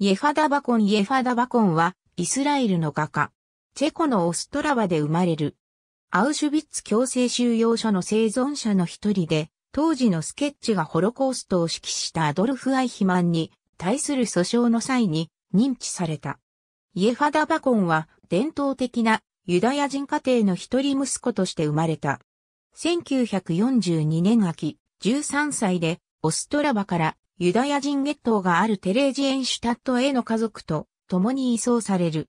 イェファダバコンイェファダバコンは、イスラエルの画家。チェコのオストラバで生まれる。アウシュビッツ強制収容所の生存者の一人で、当時のスケッチがホロコーストを指揮したアドルフ・アイヒマンに対する訴訟の際に認知された。イェファダ・バコンは伝統的なユダヤ人家庭の一人息子として生まれた。1942年秋、13歳でオストラバからユダヤ人月頭があるテレージエンシュタットへの家族と共に移送される。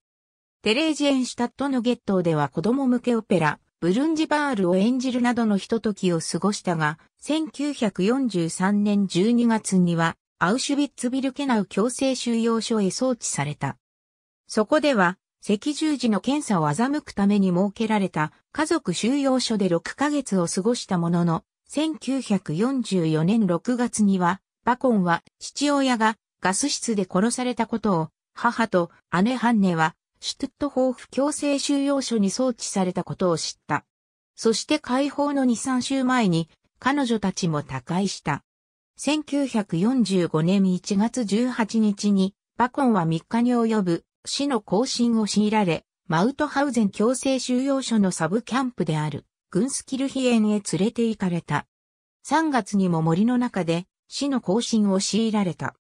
テレージエンシュタットの月頭では子供向けオペラ、ブルンジバールを演じるなどのひと時を過ごしたが、1943年12月には、アウシュビッツビルケナウ強制収容所へ送致された。そこでは、赤十字の検査を欺くために設けられた家族収容所で6ヶ月を過ごしたものの、1944年6月にはバコンは父親がガス室で殺されたことを、母と姉ハンネは、シュトットホーフ強制収容所に送致されたことを知った。そして解放の2、3週前に、彼女たちも他界した。1945年1月18日に、バコンは3日に及ぶ死の行進を強いられ、マウトハウゼン強制収容所のサブキャンプである、グンスキルヒエンへ連れて行かれた。3月にも森の中で死の更新を強いられた。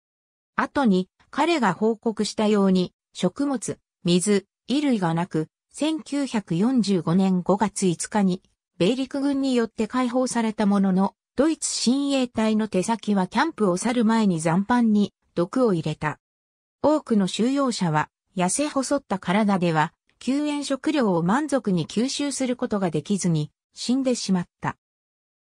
後に彼が報告したように食物、水、衣類がなく、1945年5月5日に米陸軍によって解放されたものの、ドイツ親衛隊の手先はキャンプを去る前に残飯に毒を入れた。多くの収容者は痩せ細った体では救援食料を満足に吸収することができずに死んでしまった。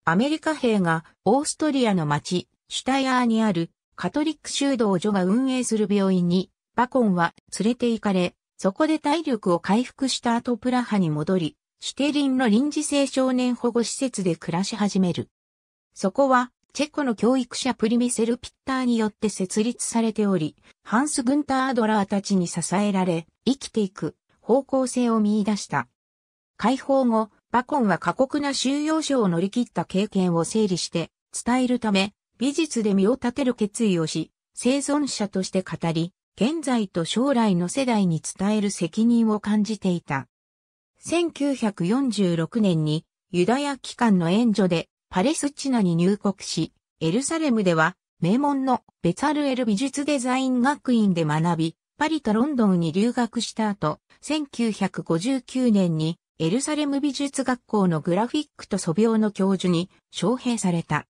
アメリカ兵がオーストリアの町シュタイアーにあるカトリック修道所が運営する病院にバコンは連れて行かれ、そこで体力を回復した後プラハに戻り、シュテリンの臨時性少年保護施設で暮らし始める。そこは、チェコの教育者プリミセル・ピッターによって設立されており、ハンス・グンター・アドラーたちに支えられ、生きていく方向性を見出した。解放後、バコンは過酷な収容所を乗り切った経験を整理して伝えるため、美術で身を立てる決意をし、生存者として語り、現在と将来の世代に伝える責任を感じていた。1946年にユダヤ機関の援助でパレスチナに入国し、エルサレムでは名門のベツァルエル美術デザイン学院で学び、パリとロンドンに留学した後、1959年にエルサレム美術学校のグラフィックと素描の教授に招聘された。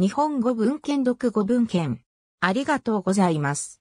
日本語文献読語文献。ありがとうございます。